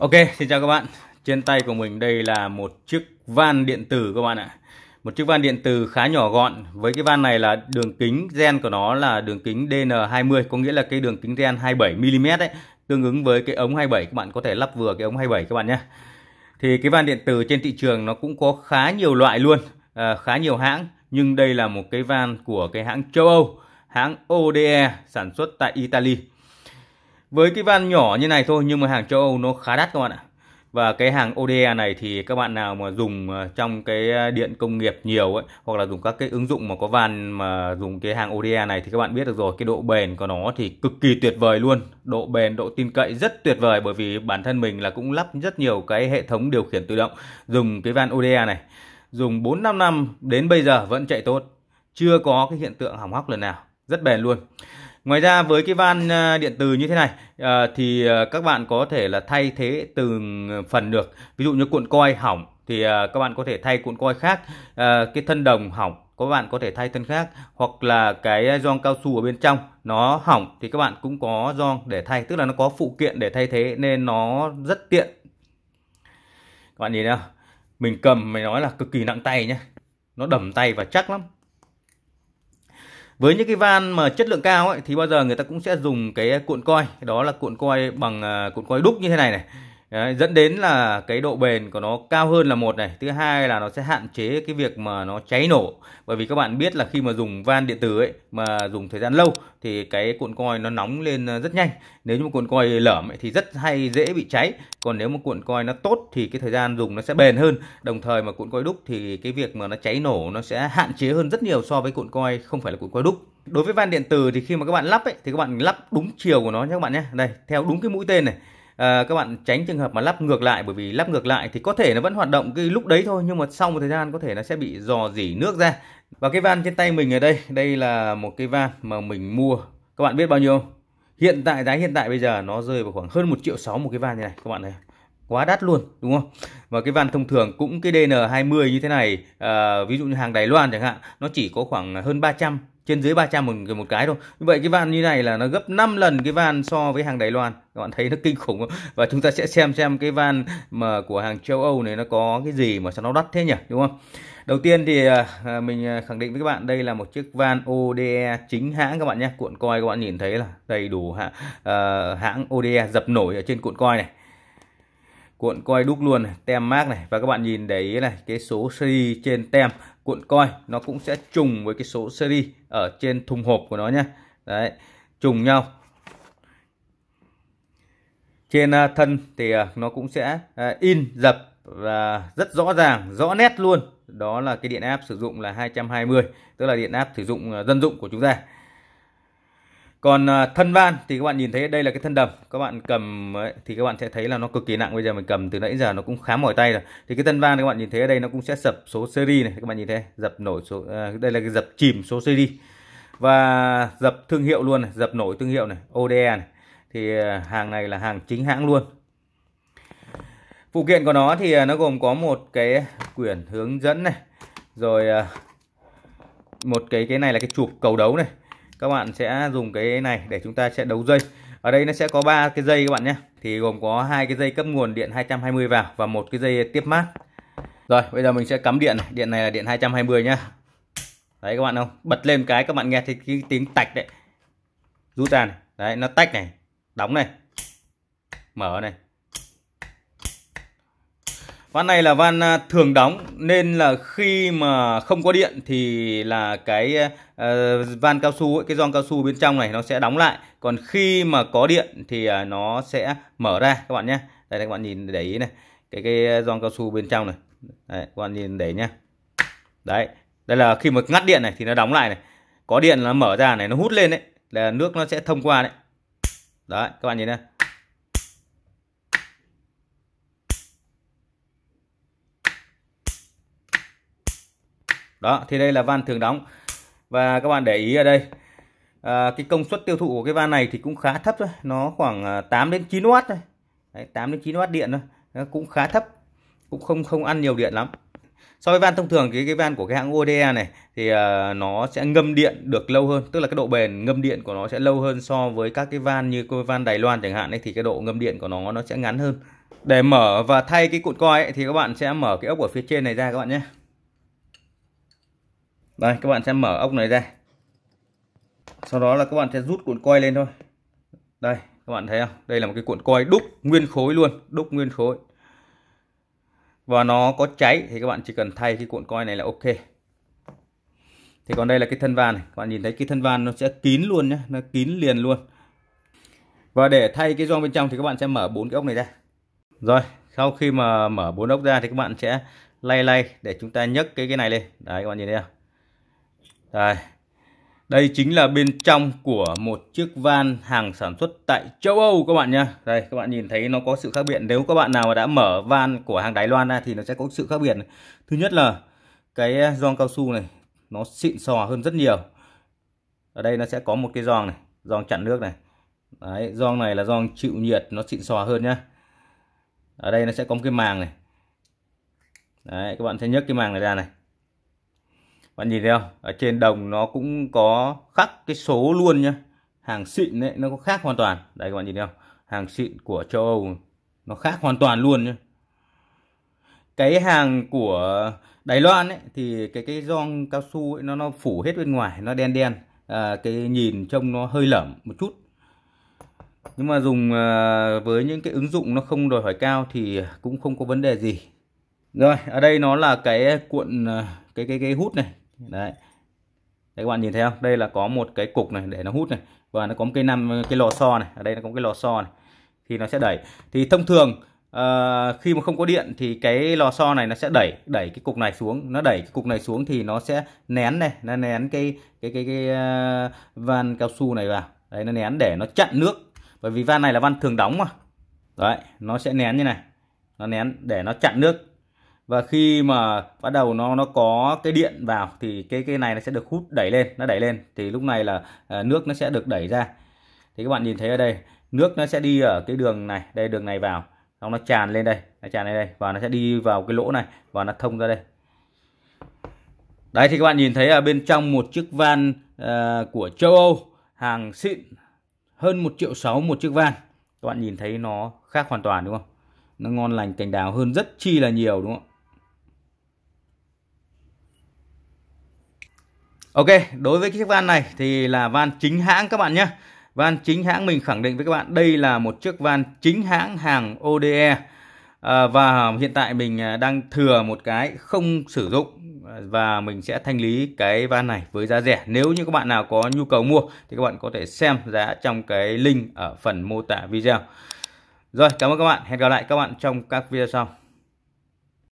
Ok, xin chào các bạn. Trên tay của mình đây là một chiếc van điện tử các bạn ạ. Một chiếc van điện tử khá nhỏ gọn. Với cái van này là đường kính gen của nó là đường kính DN20, có nghĩa là cái đường kính gen 27mm đấy. Tương ứng với cái ống 27, các bạn có thể lắp vừa cái ống 27 các bạn nhé. Thì cái van điện tử trên thị trường nó cũng có khá nhiều loại luôn, à, khá nhiều hãng. Nhưng đây là một cái van của cái hãng châu Âu, hãng ODE sản xuất tại Italy với cái van nhỏ như này thôi nhưng mà hàng châu Âu nó khá đắt các bạn ạ và cái hàng ODA này thì các bạn nào mà dùng ờ, trong cái ờ, điện công nghiệp nhiều ấy hoặc là dùng các cái ứng dụng mà có van mà dùng cái hàng ODA này thì các bạn biết được rồi cái độ bền của nó thì cực kỳ tuyệt vời luôn độ bền độ tin cậy rất tuyệt vời bởi vì bản thân mình là cũng lắp rất nhiều cái hệ thống điều khiển tự động dùng cái van ODA này dùng 4-5 năm đến bây giờ vẫn chạy tốt chưa có cái hiện tượng hỏng hóc lần nào rất bền luôn Ngoài ra với cái van ờ, điện từ như thế này ờ, thì ờ, các bạn có thể là thay thế từng phần được. Ví dụ như cuộn coi hỏng thì các bạn có thể thay cuộn coi khác, cái thân đồng hỏng các bạn có thể thay thân khác hoặc là cái gioăng cao su ở bên trong nó hỏng thì các bạn cũng có gioăng để thay tức là nó có phụ kiện để thay thế nên nó rất tiện các bạn nhìn nào mình cầm mày nói là cực kỳ nặng tay nhé nó đầm tay và chắc lắm với những cái van mà chất lượng cao ấy thì bao giờ người ta cũng sẽ dùng cái cuộn coi đó là cuộn coi bằng à, cuộn coi đúc như thế này này Đấy, dẫn đến là cái độ bền của nó cao hơn là một này thứ hai là nó sẽ hạn chế cái việc mà nó cháy nổ bởi vì các bạn biết là khi mà dùng van điện tử ấy mà dùng thời gian lâu thì cái cuộn coi nó nóng lên ờ, rất nhanh nếu như một cuộn coi lởm ấy, thì rất hay dễ bị cháy còn nếu mà cuộn coi nó tốt thì cái thời gian dùng nó sẽ bền hơn đồng thời mà cuộn coi đúc thì cái việc mà nó cháy nổ nó sẽ hạn chế hơn rất nhiều so với cuộn coi không phải là cuộn coi đúc đối với van điện tử thì khi mà các bạn lắp ấy thì các bạn lắp đúng chiều của nó nhé các bạn nhé đây theo đúng cái mũi tên này à, các bạn tránh trường hợp mà lắp ngược lại bởi vì lắp ngược lại thì có thể nó vẫn hoạt động cái lúc đấy thôi nhưng mà sau một thời gian có thể nó sẽ bị dò dỉ nước ra và cái van trên tay mình ở đây đây là một cái van mà mình mua các bạn biết bao nhiêu hiện tại giá hiện tại bây giờ nó rơi vào khoảng hơn một triệu sáu một cái van như này các bạn này quá đắt luôn đúng không và cái van thông thường cũng cái DN20 như thế này à, ví dụ như hàng Đài Loan chẳng hạn nó chỉ có khoảng hơn 300 trên dưới 300 một, một cái thôi như vậy cái van như này là nó gấp 5 lần cái van so với hàng Đài Loan các bạn thấy nó kinh khủng không? và chúng ta sẽ xem xem cái van mà của hàng châu Âu này nó có cái gì mà sao nó đắt thế nhỉ đúng không đầu tiên thì ờ, ờ, mình khẳng định với các bạn đây là một chiếc van ODE chính hãng các bạn nhé cuộn coi các bạn nhìn thấy là đầy đủ hãng ODE dập nổi ở trên cuộn coi này cuộn coi đúc luôn này, tem mát này và các bạn nhìn để ý này cái số series trên tem cuộn coi nó cũng sẽ trùng với cái số series ở trên thùng hộp của nó nhé đấy trùng nhau trên à, thân thì à, nó cũng sẽ à, in dập và rất rõ ràng rõ nét luôn đó là cái điện áp sử dụng là 220 tức là điện áp sử dụng dân dụng của chúng ta còn à, thân van thì các bạn nhìn thấy đây là cái thân đầm các bạn cầm ấy, thì các bạn sẽ thấy là nó cực kỳ nặng bây giờ mình cầm từ nãy giờ nó cũng khá mỏi tay rồi thì cái thân van các bạn nhìn thấy ở đây nó cũng sẽ dập số seri này các bạn nhìn thấy dập nổi số à, đây là cái dập chìm số seri và dập thương hiệu luôn này, dập nổi thương hiệu này ODE này thì à, hàng này là hàng chính hãng luôn phụ kiện của nó thì à, nó gồm có một cái quyển hướng dẫn này rồi một cái cái này là cái chụp cầu đấu này các bạn sẽ dùng cái này để chúng ta sẽ đấu dây ở đây nó sẽ có ba cái dây các bạn nhé thì gồm có hai cái dây cấp nguồn điện 220 vào và một cái dây tiếp mát rồi bây giờ mình sẽ cắm điện điện này là điện 220 nhá đấy các bạn không bật lên cái các bạn nghe thấy cái tiếng tạch đấy rút ra này đấy nó tách này đóng này mở này van này là van à, thường đóng nên là khi mà không có điện thì là cái uh, van cao su ấy, cái gioăng cao su bên trong này nó sẽ đóng lại còn khi mà có điện thì uh, nó sẽ mở ra các bạn nhé đây, các bạn nhìn để ý này cái cái gioăng cao su bên trong này đấy, các bạn nhìn để nhá đấy đây là khi mà ngắt điện này thì nó đóng lại này có điện nó mở ra này nó hút lên đấy là nước nó sẽ thông qua đấy đấy các bạn nhìn này đó thì đây là van thường đóng và các bạn để ý ở đây à, cái công suất tiêu thụ của cái van này thì cũng khá thấp thôi nó khoảng 8 à, đến 9W thôi Đấy, 8 đến 9W điện thôi nó cũng khá thấp cũng không không ăn nhiều điện lắm so với van thông thường cái cái van của cái hãng ODE này thì uh, nó sẽ ngâm điện được lâu hơn tức là cái độ bền ngâm điện của nó sẽ lâu hơn so với các cái van như cái van Đài Loan chẳng hạn ấy thì cái độ ngâm điện của nó nó sẽ ngắn hơn để mở và thay cái cuộn coi ấy, thì các bạn sẽ mở cái ốc ở phía trên này ra các bạn nhé đây các bạn sẽ mở ốc này ra sau đó là các bạn sẽ rút cuộn coi lên thôi đây các bạn thấy không đây là một cái cuộn coi đúc nguyên khối luôn đúc nguyên khối và nó có cháy thì các bạn chỉ cần thay cái cuộn coi này là ok thì còn đây là cái thân van này các bạn nhìn thấy cái thân van nó sẽ kín luôn nhé nó kín liền luôn và để thay cái gioăng bên trong thì các bạn sẽ mở bốn cái ốc này ra rồi sau khi mà mở bốn ốc ra thì các bạn sẽ lay lay để chúng ta nhấc cái cái này lên đấy các bạn nhìn thấy không đây. Đây chính là bên trong của một chiếc van hàng sản xuất tại châu Âu các bạn nhé. Đây các bạn nhìn thấy nó có sự khác biệt. Nếu các bạn nào mà đã mở van của hàng Đài Loan ra thì nó sẽ có sự khác biệt. Thứ nhất là cái eh, giòn cao su này nó xịn sò hơn rất nhiều. Ở đây nó sẽ có một cái giòn này, giòn chặn nước này. Đấy, giòn này là giòn chịu nhiệt, nó xịn sò hơn nhá. Ở đây nó sẽ có một cái màng này. Đấy, các bạn sẽ nhấc cái màng này ra này bạn nhìn thấy không ở trên đồng nó cũng có khắc cái số luôn nhá hàng xịn đấy nó có khác hoàn toàn đây các bạn nhìn thấy không hàng xịn của châu Âu nó khác hoàn toàn luôn nhá cái hàng của Đài Loan ấy thì cái cái giòn cao su ấy, nó nó phủ hết bên ngoài nó đen đen à, cái nhìn trông nó hơi lởm một chút nhưng mà dùng à, với những cái ứng dụng nó không đòi hỏi cao thì cũng không có vấn đề gì rồi ở đây nó là cái cuộn à, cái cái cái hút này đấy đấy các bạn nhìn thấy không đây là có một cái cục này để nó hút này và nó có một cái năm cái lò xo này ở đây nó có một cái lò xo này thì nó sẽ đẩy thì thông thường à, khi mà không có điện thì cái lò xo này nó sẽ đẩy đẩy cái cục này xuống nó đẩy cái cục này xuống thì nó sẽ nén này nó nén cái cái cái cái, cái ờ, uh, van cao su này vào đấy nó nén để nó chặn nước bởi vì van này là van thường đóng mà đấy nó sẽ nén như này nó nén để nó chặn nước và khi mà bắt đầu nó nó có cái điện vào thì cái cái này nó sẽ được hút đẩy lên nó đẩy lên thì lúc này là ờ, nước nó sẽ được đẩy ra thì các bạn nhìn thấy ở đây nước nó sẽ đi ở cái đường này đây đường này vào xong nó tràn lên đây nó tràn lên đây và nó sẽ đi vào cái lỗ này và nó thông ra đây đấy thì các bạn nhìn thấy ở bên trong một chiếc van uh, của châu Âu hàng xịn hơn một triệu sáu một chiếc van các bạn nhìn thấy nó khác hoàn toàn đúng không nó ngon lành cành đào hơn rất chi là nhiều đúng không Ok, đối với chiếc van này thì là van chính hãng các bạn nhé. Van chính hãng mình khẳng định với các bạn đây là một chiếc van chính hãng hàng ODE. À, và hiện tại mình à, đang thừa một cái không sử dụng à, và mình sẽ thanh lý cái van này với giá rẻ. Nếu như các bạn nào có nhu cầu mua thì các bạn có thể xem giá trong cái link ở phần mô tả video. Rồi, cảm ơn các bạn. Hẹn gặp lại các bạn trong các video sau.